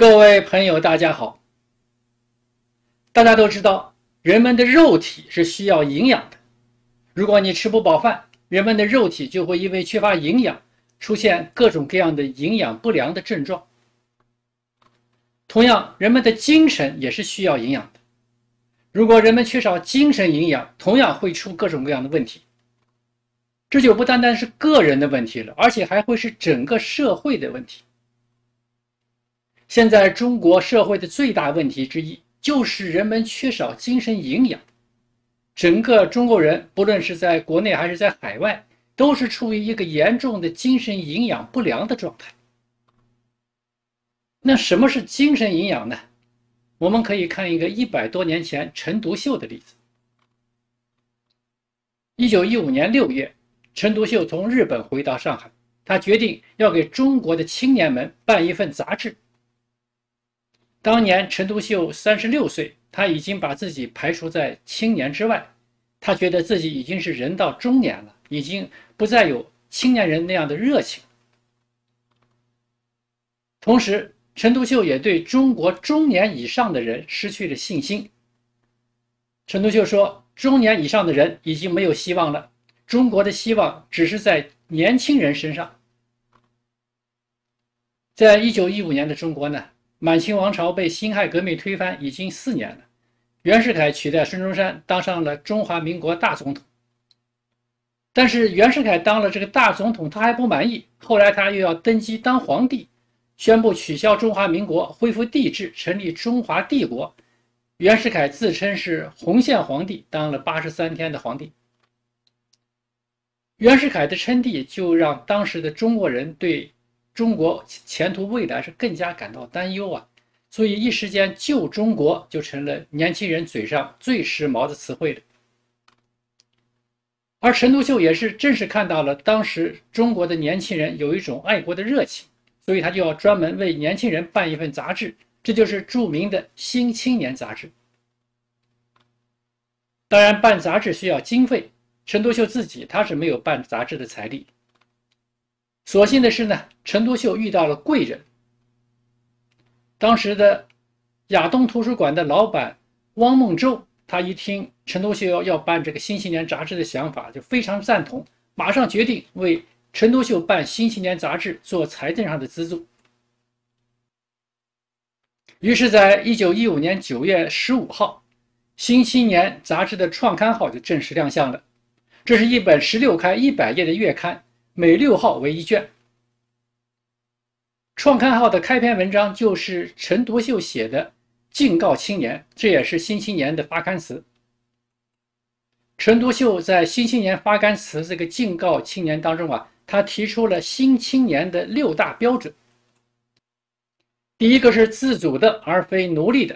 各位朋友，大家好。大家都知道，人们的肉体是需要营养的。如果你吃不饱饭，人们的肉体就会因为缺乏营养，出现各种各样的营养不良的症状。同样，人们的精神也是需要营养的。如果人们缺少精神营养，同样会出各种各样的问题。这就不单单是个人的问题了，而且还会是整个社会的问题。现在中国社会的最大问题之一就是人们缺少精神营养，整个中国人不论是在国内还是在海外，都是处于一个严重的精神营养不良的状态。那什么是精神营养呢？我们可以看一个一百多年前陈独秀的例子。一九一五年六月，陈独秀从日本回到上海，他决定要给中国的青年们办一份杂志。当年陈独秀三十六岁，他已经把自己排除在青年之外，他觉得自己已经是人到中年了，已经不再有青年人那样的热情。同时，陈独秀也对中国中年以上的人失去了信心。陈独秀说：“中年以上的人已经没有希望了，中国的希望只是在年轻人身上。”在一九一五年的中国呢？满清王朝被辛亥革命推翻已经四年了，袁世凯取代孙中山当上了中华民国大总统。但是袁世凯当了这个大总统，他还不满意，后来他又要登基当皇帝，宣布取消中华民国，恢复帝制，成立中华帝国。袁世凯自称是洪宪皇帝，当了八十三天的皇帝。袁世凯的称帝就让当时的中国人对。中国前途未来是更加感到担忧啊，所以一时间旧中国就成了年轻人嘴上最时髦的词汇了。而陈独秀也是正是看到了当时中国的年轻人有一种爱国的热情，所以他就要专门为年轻人办一份杂志，这就是著名的《新青年》杂志。当然，办杂志需要经费，陈独秀自己他是没有办杂志的财力。所幸的是呢，陈独秀遇到了贵人，当时的亚东图书馆的老板汪孟洲，他一听陈独秀要要办这个《新青年》杂志的想法，就非常赞同，马上决定为陈独秀办《新青年》杂志做财政上的资助。于是，在一九一五年九月十五号，《新青年》杂志的创刊号就正式亮相了，这是一本十六开一百页的月刊。每六号为一卷。创刊号的开篇文章就是陈独秀写的《敬告青年》，这也是《新青年》的发刊词。陈独秀在《新青年》发刊词这个《敬告青年》当中啊，他提出了《新青年》的六大标准：第一个是自主的而非奴隶的；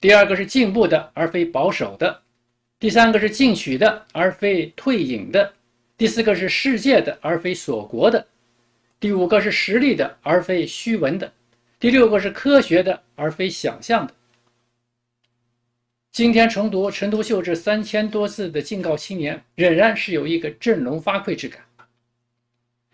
第二个是进步的而非保守的；第三个是进取的而非退隐的。第四个是世界的，而非锁国的；第五个是实力的，而非虚文的；第六个是科学的，而非想象的。今天重读陈独秀这三千多字的《敬告青年》，仍然是有一个振聋发聩之感。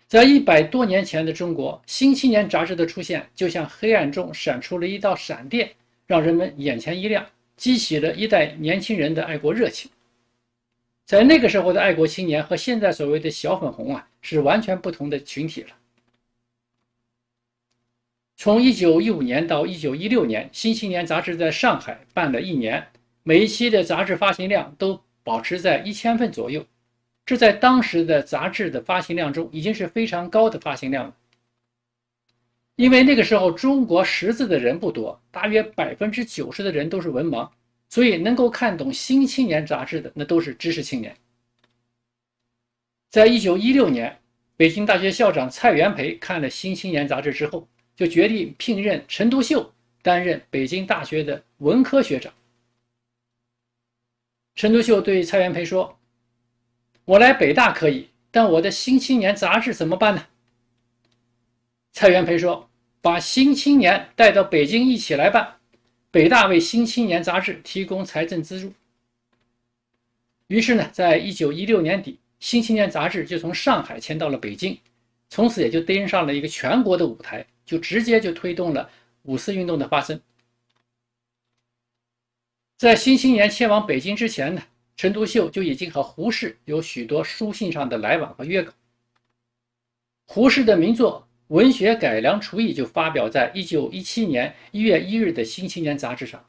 在一百多年前的中国，《新青年》杂志的出现，就像黑暗中闪出了一道闪电，让人们眼前一亮，激起了一代年轻人的爱国热情。在那个时候的爱国青年和现在所谓的小粉红啊，是完全不同的群体了。从一九一五年到一九一六年，《新青年》杂志在上海办了一年，每一期的杂志发行量都保持在一千份左右，这在当时的杂志的发行量中已经是非常高的发行量了。因为那个时候中国识字的人不多，大约百分之九十的人都是文盲。所以，能够看懂《新青年》杂志的，那都是知识青年。在一九一六年，北京大学校长蔡元培看了《新青年》杂志之后，就决定聘任陈独秀担任北京大学的文科学长。陈独秀对蔡元培说：“我来北大可以，但我的《新青年》杂志怎么办呢？”蔡元培说：“把《新青年》带到北京一起来办。”北大为《新青年》杂志提供财政资助，于是呢，在一九一六年底，《新青年》杂志就从上海迁到了北京，从此也就登上了一个全国的舞台，就直接就推动了五四运动的发生。在《新青年》迁往北京之前呢，陈独秀就已经和胡适有许多书信上的来往和约稿，胡适的名作。《文学改良刍议》就发表在一九一七年一月一日的《新青年》杂志上。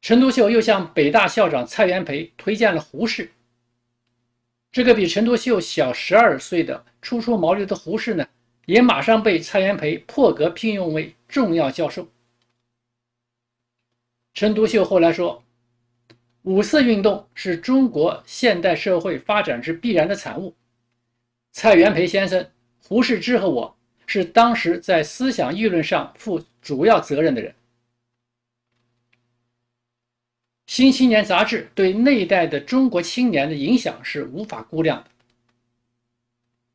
陈独秀又向北大校长蔡元培推荐了胡适，这个比陈独秀小十二岁的初出茅庐的胡适呢，也马上被蔡元培破格聘用为重要教授。陈独秀后来说：“五四运动是中国现代社会发展之必然的产物。”蔡元培先生。胡适之和我是当时在思想舆论上负主要责任的人，《新青年》杂志对那一代的中国青年的影响是无法估量的。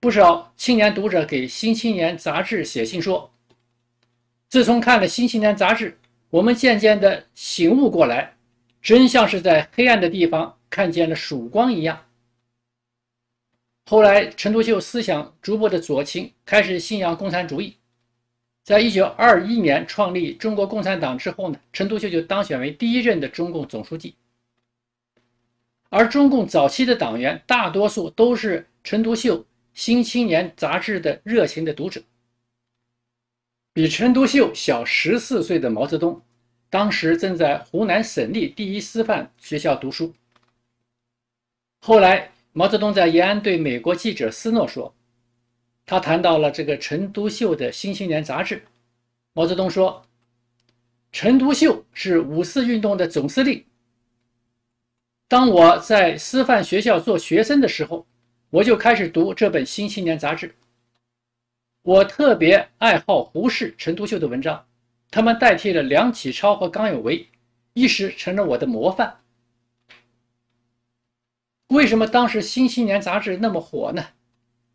不少青年读者给《新青年》杂志写信说：“自从看了《新青年》杂志，我们渐渐的醒悟过来，真像是在黑暗的地方看见了曙光一样。”后来，陈独秀思想逐步的左倾，开始信仰共产主义。在一九二一年创立中国共产党之后呢，陈独秀就当选为第一任的中共总书记。而中共早期的党员大多数都是陈独秀《新青年》杂志的热情的读者。比陈独秀小十四岁的毛泽东，当时正在湖南省立第一师范学校读书。后来。毛泽东在延安对美国记者斯诺说，他谈到了这个陈独秀的《新青年》杂志。毛泽东说，陈独秀是五四运动的总司令。当我在师范学校做学生的时候，我就开始读这本《新青年》杂志。我特别爱好胡适、陈独秀的文章，他们代替了梁启超和康有为，一时成了我的模范。为什么当时《新青年》杂志那么火呢？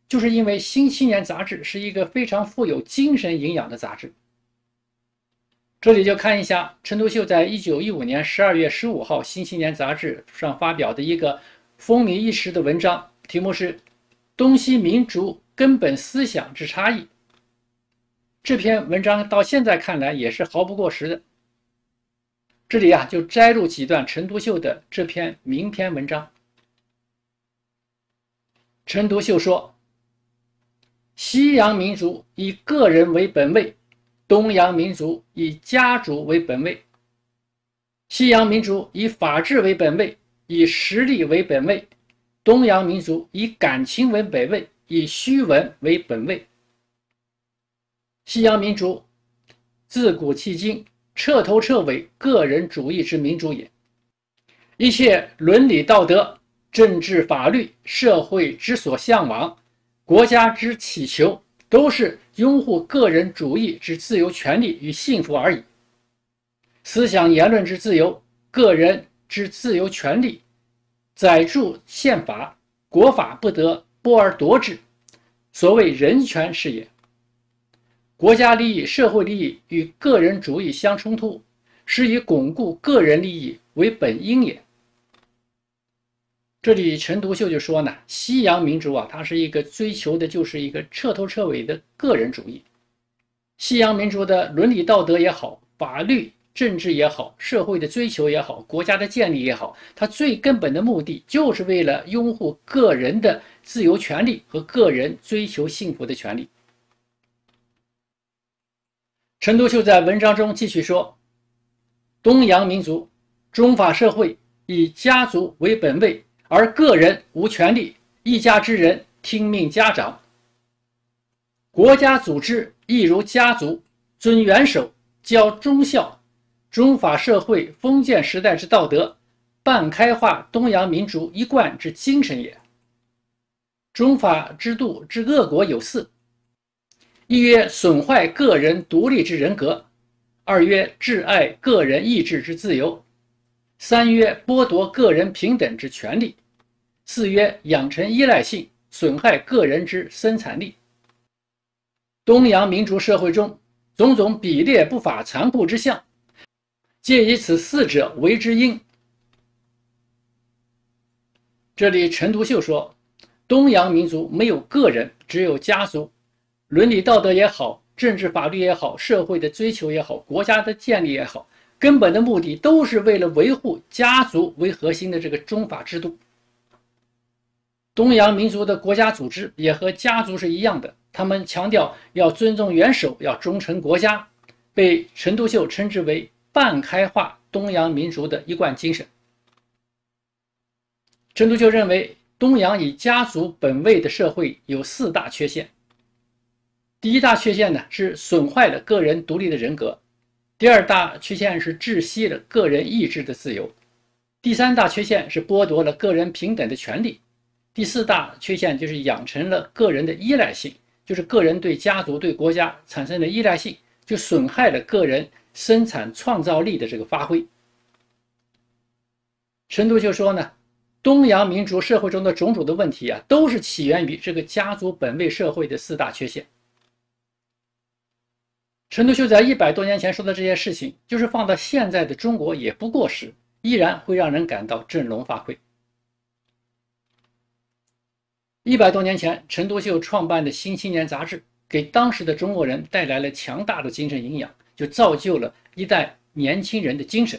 就是因为《新青年》杂志是一个非常富有精神营养的杂志。这里就看一下陈独秀在一九一五年十二月十五号《新青年》杂志上发表的一个风靡一时的文章，题目是《东西民族根本思想之差异》。这篇文章到现在看来也是毫不过时的。这里啊，就摘录几段陈独秀的这篇名篇文章。陈独秀说：“西洋民族以个人为本位，东洋民族以家族为本位；西洋民族以法治为本位，以实力为本位；东洋民族以感情为本位，以虚文为本位。西洋民族自古迄今，彻头彻尾个人主义之民族也。一切伦理道德。”政治、法律、社会之所向往，国家之祈求，都是拥护个人主义之自由权利与幸福而已。思想言论之自由，个人之自由权利，载诸宪法、国法，不得剥而夺之。所谓人权是也。国家利益、社会利益与个人主义相冲突，是以巩固个人利益为本因也。这里，陈独秀就说呢，西洋民族啊，它是一个追求的，就是一个彻头彻尾的个人主义。西洋民族的伦理道德也好，法律政治也好，社会的追求也好，国家的建立也好，它最根本的目的，就是为了拥护个人的自由权利和个人追求幸福的权利。陈独秀在文章中继续说，东洋民族，中法社会以家族为本位。而个人无权利，一家之人听命家长。国家组织亦如家族，尊元首，教忠孝，中法社会封建时代之道德，半开化东洋民族一贯之精神也。中法之度之恶国有四：一曰损坏个人独立之人格；二曰挚爱个人意志之自由。三曰剥夺个人平等之权利，四曰养成依赖性，损害个人之生产力。东洋民族社会中种种比劣不法残酷之相，皆以此四者为之因。这里陈独秀说，东洋民族没有个人，只有家族；伦理道德也好，政治法律也好，社会的追求也好，国家的建立也好。根本的目的都是为了维护家族为核心的这个宗法制度。东洋民族的国家组织也和家族是一样的，他们强调要尊重元首，要忠诚国家，被陈独秀称之为半开化东洋民族的一贯精神。陈独秀认为，东洋以家族本位的社会有四大缺陷。第一大缺陷呢，是损坏了个人独立的人格。第二大缺陷是窒息了个人意志的自由，第三大缺陷是剥夺了个人平等的权利，第四大缺陷就是养成了个人的依赖性，就是个人对家族、对国家产生的依赖性，就损害了个人生产创造力的这个发挥。陈独秀说呢，东洋民族社会中的种种的问题啊，都是起源于这个家族本位社会的四大缺陷。陈独秀在一百多年前说的这些事情，就是放到现在的中国也不过时，依然会让人感到振聋发聩。一百多年前，陈独秀创办的《新青年》杂志，给当时的中国人带来了强大的精神营养，就造就了一代年轻人的精神。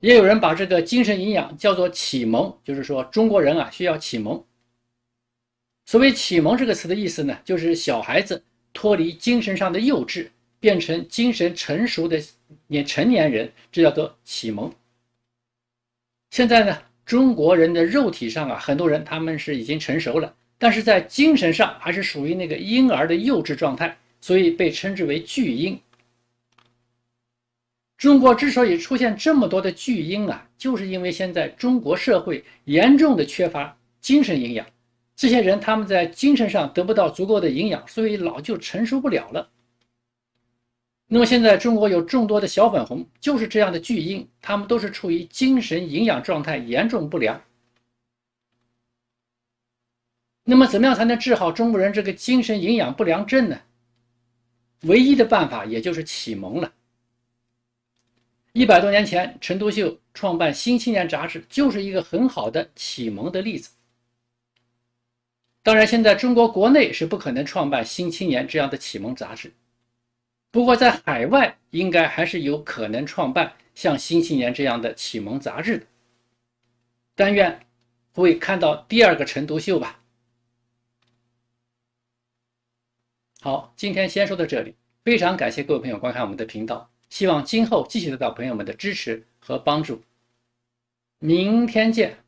也有人把这个精神营养叫做启蒙，就是说中国人啊需要启蒙。所谓“启蒙”这个词的意思呢，就是小孩子。脱离精神上的幼稚，变成精神成熟的年成年人，这叫做启蒙。现在呢，中国人的肉体上啊，很多人他们是已经成熟了，但是在精神上还是属于那个婴儿的幼稚状态，所以被称之为“巨婴”。中国之所以出现这么多的巨婴啊，就是因为现在中国社会严重的缺乏精神营养。这些人他们在精神上得不到足够的营养，所以老就成熟不了了。那么现在中国有众多的小粉红，就是这样的巨婴，他们都是处于精神营养状态严重不良。那么怎么样才能治好中国人这个精神营养不良症呢？唯一的办法也就是启蒙了。一百多年前，陈独秀创办《新青年》杂志，就是一个很好的启蒙的例子。当然，现在中国国内是不可能创办《新青年》这样的启蒙杂志，不过在海外应该还是有可能创办像《新青年》这样的启蒙杂志的。但愿会看到第二个陈独秀吧。好，今天先说到这里，非常感谢各位朋友观看我们的频道，希望今后继续得到朋友们的支持和帮助。明天见。